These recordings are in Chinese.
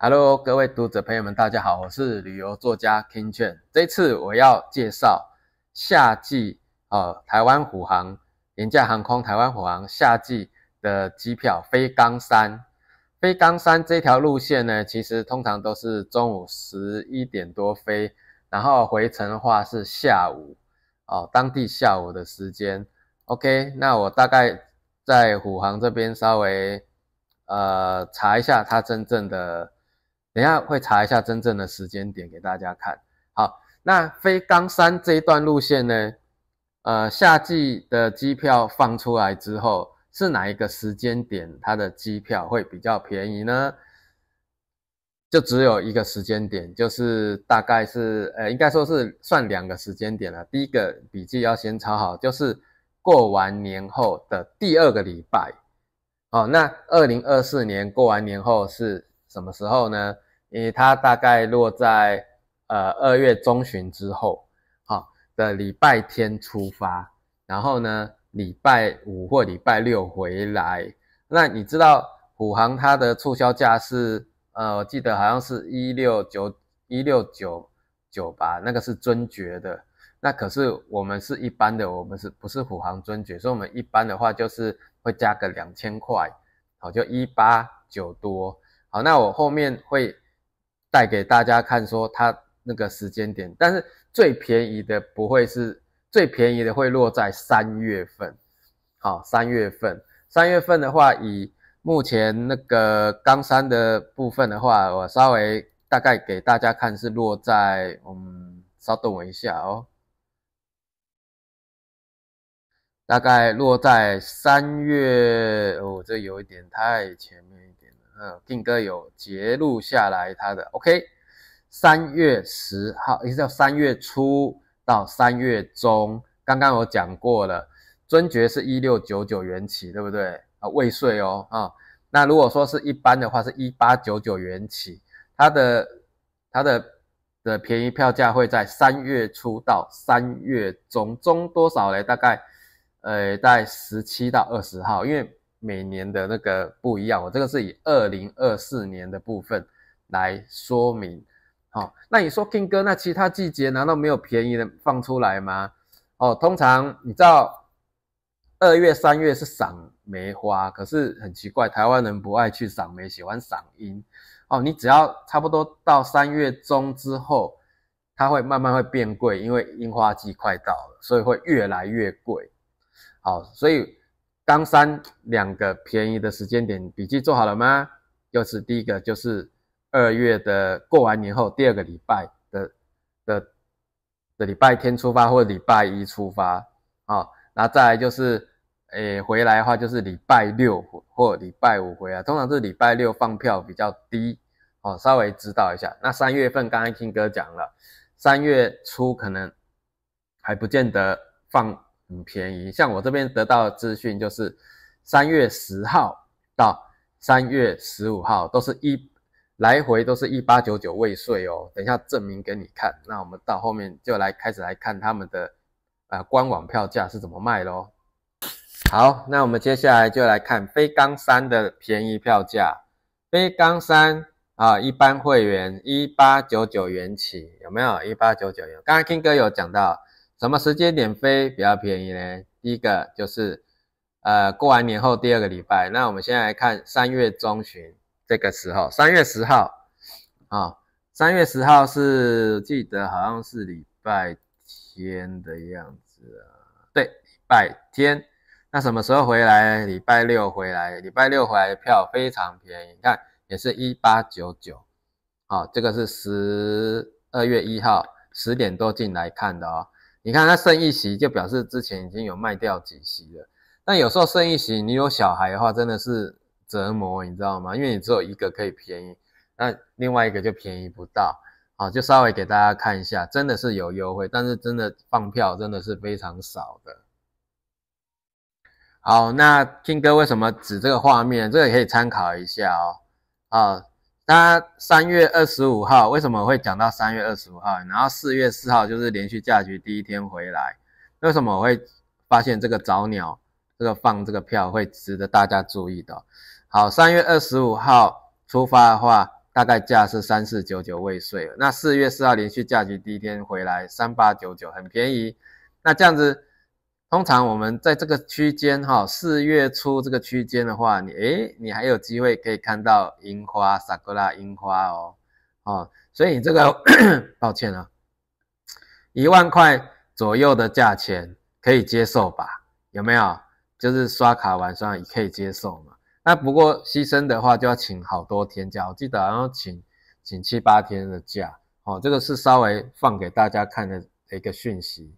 Hello，各位读者朋友们，大家好，我是旅游作家 King Chen。这次我要介绍夏季哦，台湾虎航廉价航空台湾虎航夏季的机票飞冈山，飞冈山这条路线呢，其实通常都是中午十一点多飞，然后回程的话是下午哦，当地下午的时间。OK，那我大概在虎航这边稍微呃查一下它真正的。等下会查一下真正的时间点给大家看。好，那飞冈山这一段路线呢？呃，夏季的机票放出来之后，是哪一个时间点它的机票会比较便宜呢？就只有一个时间点，就是大概是呃，应该说是算两个时间点了。第一个笔记要先抄好，就是过完年后的第二个礼拜。哦，那二零二四年过完年后是。什么时候呢？因为它大概落在呃二月中旬之后，好，的礼拜天出发，然后呢礼拜五或礼拜六回来。那你知道虎航它的促销价是呃，我记得好像是一六九一六九九吧，那个是尊爵的。那可是我们是一般的，我们是不是虎航尊爵？所以我们一般的话就是会加个两千块，好，就一八九多。好，那我后面会带给大家看，说它那个时间点，但是最便宜的不会是最便宜的，会落在三月份。好，三月份，三月份的话，以目前那个刚三的部分的话，我稍微大概给大家看，是落在，嗯，稍等我一下哦，大概落在三月，哦，这有一点太前。呃，定哥有截录下来他的，OK，三月十号，也是叫三月初到三月中。刚刚我讲过了，尊爵是一六九九元起，对不对啊？未税哦啊。那如果说是一般的话，是一八九九元起，它的它的的便宜票价会在三月初到三月中中多少嘞？大概呃，在十七到二十号，因为。每年的那个不一样，我这个是以二零二四年的部分来说明。好，那你说 King 哥，那其他季节难道没有便宜的放出来吗？哦，通常你知道，二月三月是赏梅花，可是很奇怪，台湾人不爱去赏梅，喜欢赏樱。哦，你只要差不多到三月中之后，它会慢慢会变贵，因为樱花季快到了，所以会越来越贵。好，所以。刚三两个便宜的时间点笔记做好了吗？又是第一个，就是二月的过完年后第二个礼拜的的的礼拜天出发，或礼拜一出发啊，然后再来就是，诶回来的话就是礼拜六或礼拜五回来，通常是礼拜六放票比较低哦，稍微知道一下。那三月份刚才听哥讲了，三月初可能还不见得放。很便宜，像我这边得到的资讯就是，三月十号到三月十五号都是一来回都是一八九九未税哦。等一下证明给你看。那我们到后面就来开始来看他们的啊官网票价是怎么卖咯。好，那我们接下来就来看飞钢三的便宜票价。飞钢三啊，一般会员一八九九元起，有没有一八九九元？刚刚听哥有讲到。什么时间点飞比较便宜呢？第一个就是，呃，过完年后第二个礼拜。那我们先来看三月中旬这个时候，三月十号，啊，三月十号是记得好像是礼拜天的样子啊，对，礼拜天。那什么时候回来？礼拜六回来，礼拜六回来票非常便宜，你看也是一八九九，啊，这个是十二月一号十点多进来看的哦。你看它剩一席，就表示之前已经有卖掉几席了。但有时候剩一席，你有小孩的话，真的是折磨，你知道吗？因为你只有一个可以便宜，那另外一个就便宜不到。好，就稍微给大家看一下，真的是有优惠，但是真的放票真的是非常少的。好，那听哥为什么指这个画面？这个可以参考一下哦。啊。那三月二十五号为什么会讲到三月二十五号？然后四月四号就是连续假期第一天回来，为什么我会发现这个早鸟这个放这个票会值得大家注意的？好，三月二十五号出发的话，大概价是三四九九未税。那四月四号连续假期第一天回来，三八九九很便宜。那这样子。通常我们在这个区间哈，四月初这个区间的话，你诶，你还有机会可以看到樱花，萨克拉樱花哦，哦，所以你这个，抱歉啊，一万块左右的价钱可以接受吧？有没有？就是刷卡晚上也可以接受嘛？那不过牺牲的话就要请好多天假，我记得像请请七八天的假，哦，这个是稍微放给大家看的一个讯息。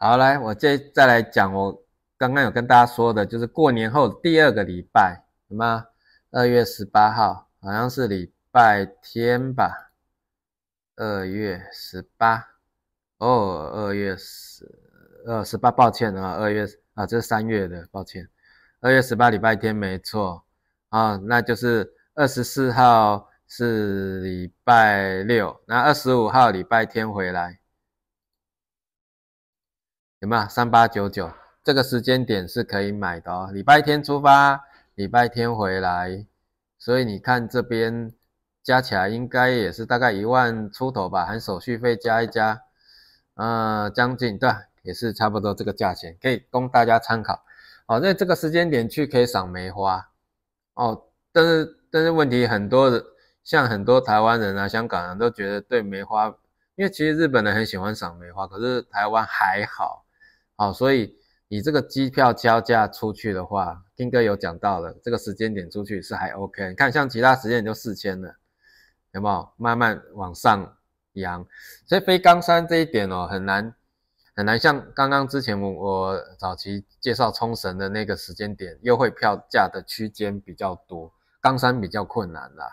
好，来，我再再来讲，我刚刚有跟大家说的，就是过年后第二个礼拜，什么？二月十八号，好像是礼拜天吧？二月十八，哦，二月十，二十八，抱歉啊，二月啊，这是三月的，抱歉。二月十八礼拜天，没错，啊，那就是二十四号是礼拜六，那二十五号礼拜天回来。有没有三八九九这个时间点是可以买的哦？礼拜天出发，礼拜天回来，所以你看这边加起来应该也是大概一万出头吧，含手续费加一加，呃，将近对吧？也是差不多这个价钱，可以供大家参考。哦，在这个时间点去可以赏梅花哦，但是但是问题很多人，像很多台湾人啊、香港人都觉得对梅花，因为其实日本人很喜欢赏梅花，可是台湾还好。好，所以你这个机票交价出去的话，丁哥有讲到了，这个时间点出去是还 OK。你看，像其他时间就四千了，有没有？慢慢往上扬。所以飞冈山这一点哦，很难，很难。像刚刚之前我我早期介绍冲绳的那个时间点，优惠票价的区间比较多，冈山比较困难啦。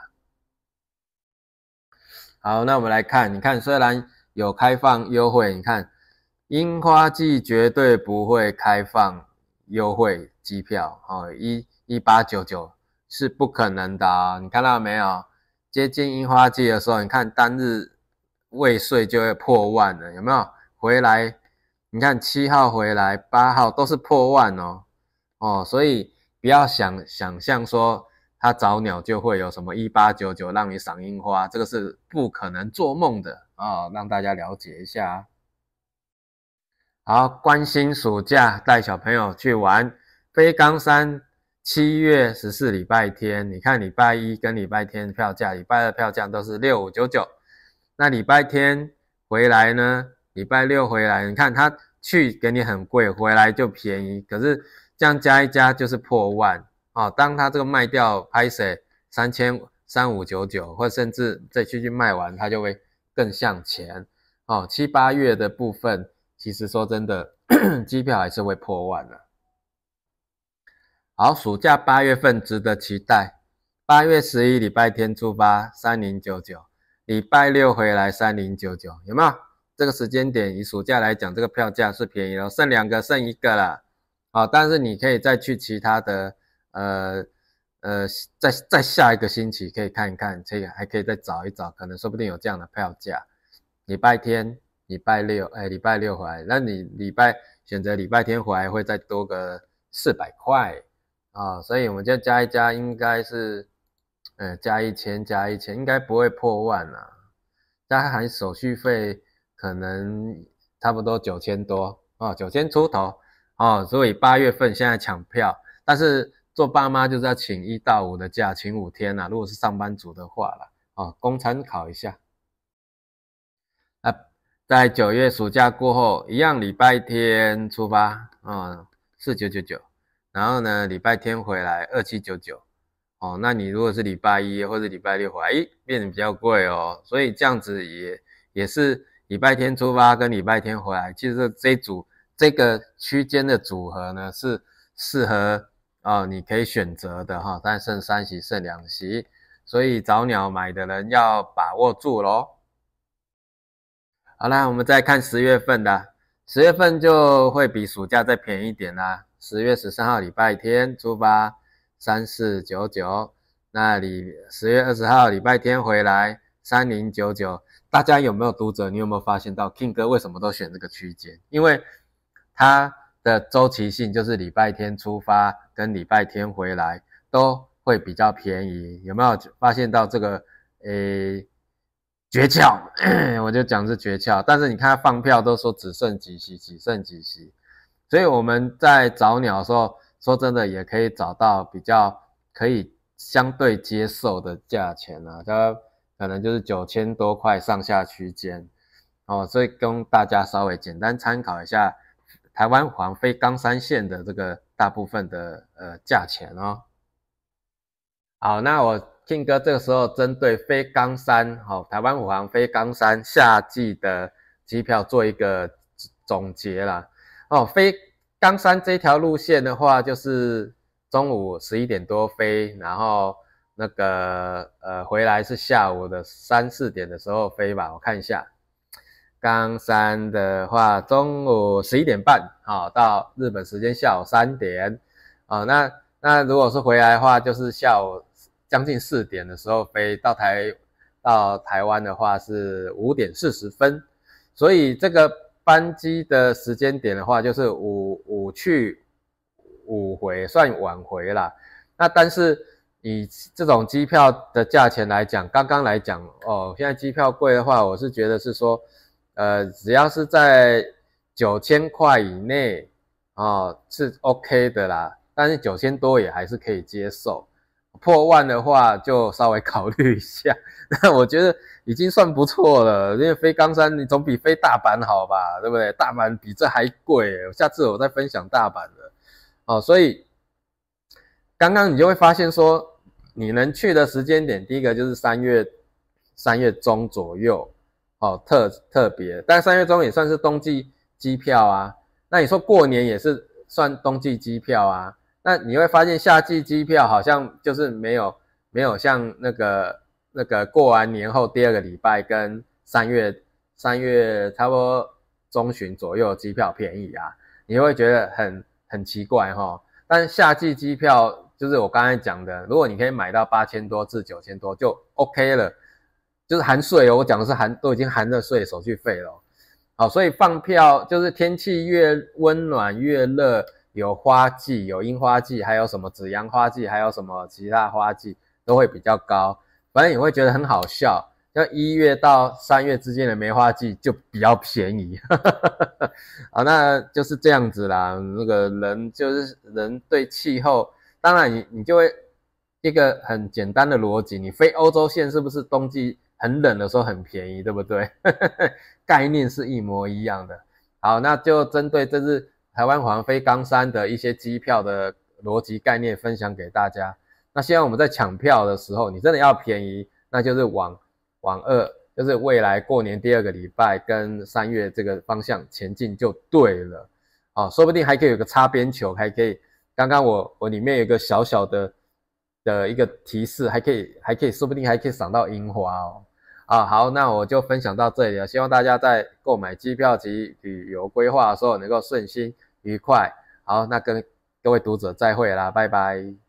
好，那我们来看，你看，虽然有开放优惠，你看。樱花季绝对不会开放优惠机票哦，一一八九九是不可能的，你看到没有？接近樱花季的时候，你看单日未税就会破万了，有没有？回来，你看七号回来，八号都是破万哦，哦，所以不要想想象说他早鸟就会有什么一八九九让你赏樱花，这个是不可能，做梦的啊！让大家了解一下。好，关心暑假带小朋友去玩飞冈山，七月十四礼拜天，你看礼拜一跟礼拜天票价，礼拜二票价都是六五九九，那礼拜天回来呢，礼拜六回来，你看他去给你很贵，回来就便宜，可是这样加一加就是破万啊。当他这个卖掉，拍水三千三五九九，或甚至再继去卖完，他就会更向前哦。七八月的部分。其实说真的，机票还是会破万的。好，暑假八月份值得期待，八月十一礼拜天出发三零九九，礼拜六回来三零九九，有没有？这个时间点以暑假来讲，这个票价是便宜了，剩两个，剩一个了。好，但是你可以再去其他的，呃呃，再再下一个星期可以看一看，这个还可以再找一找，可能说不定有这样的票价，礼拜天。礼拜六，哎，礼拜六回来，那你礼拜选择礼拜天回来会再多个四百块啊，所以我们就加一加，应该是，呃，加一千加一千，应该不会破万啊，加含手续费可能差不多九千多哦，九千出头哦，所以八月份现在抢票，但是做爸妈就是要请一到五的假，请五天啊，如果是上班族的话了哦，供参考一下。在九月暑假过后，一样礼拜天出发，哦，四九九九，然后呢，礼拜天回来二七九九，哦，那你如果是礼拜一或者礼拜六回来，咦，变得比较贵哦，所以这样子也也是礼拜天出发跟礼拜天回来，其实这组这个区间的组合呢是适合哦，你可以选择的哈，但剩三席剩两席，所以早鸟买的人要把握住喽。好啦，我们再看十月份的。十月份就会比暑假再便宜点啦。十月十三号礼拜天出发，三四九九。那你十月二十号礼拜天回来，三零九九。大家有没有读者？你有没有发现到 King 哥为什么都选这个区间？因为他的周期性就是礼拜天出发跟礼拜天回来都会比较便宜。有没有发现到这个？诶。诀窍，我就讲是诀窍，但是你看他放票都说只剩几席，只剩几席，所以我们在找鸟的时候，说真的也可以找到比较可以相对接受的价钱啊，它可能就是九千多块上下区间哦，所以供大家稍微简单参考一下台湾黄飞冈山县的这个大部分的呃价钱哦，好，那我。庆哥，这个时候针对飞冈山，好，台湾五航飞冈山夏季的机票做一个总结啦。哦，飞冈山这条路线的话，就是中午十一点多飞，然后那个呃回来是下午的三四点的时候飞吧。我看一下，冈山的话中午十一点半，好，到日本时间下午三点，啊，那那如果是回来的话，就是下午。将近四点的时候飞到台，到台湾的话是五点四十分，所以这个班机的时间点的话就是五五去，五回算晚回了。那但是以这种机票的价钱来讲，刚刚来讲哦，现在机票贵的话，我是觉得是说，呃，只要是在九千块以内哦是 OK 的啦，但是九千多也还是可以接受。破万的话，就稍微考虑一下。那我觉得已经算不错了，因为飞冈山你总比飞大阪好吧，对不对？大阪比这还贵，下次我再分享大阪的。哦，所以刚刚你就会发现说，你能去的时间点，第一个就是三月三月中左右，哦，特特别，但三月中也算是冬季机票啊。那你说过年也是算冬季机票啊？那你会发现夏季机票好像就是没有没有像那个那个过完年后第二个礼拜跟三月三月差不多中旬左右机票便宜啊，你会觉得很很奇怪哈。但夏季机票就是我刚才讲的，如果你可以买到八千多至九千多就 OK 了，就是含税哦，我讲的是含都已经含了税手续费了。好，所以放票就是天气越温暖越热。有花季，有樱花季，还有什么紫阳花季，还有什么其他花季，都会比较高。反正你会觉得很好笑。像一月到三月之间的梅花季就比较便宜。啊，那就是这样子啦。那个人就是人对气候，当然你你就会一个很简单的逻辑，你飞欧洲线是不是冬季很冷的时候很便宜，对不对？概念是一模一样的。好，那就针对这次。台湾、黄飞、冈山的一些机票的逻辑概念分享给大家。那现在我们在抢票的时候，你真的要便宜，那就是往往二，就是未来过年第二个礼拜跟三月这个方向前进就对了。啊，说不定还可以有个擦边球，还可以。刚刚我我里面有个小小的的一个提示，还可以，还可以说不定还可以赏到樱花哦。啊，好，那我就分享到这里了。希望大家在购买机票及旅游规划的时候能够顺心。愉快，好，那跟各位读者再会啦，拜拜。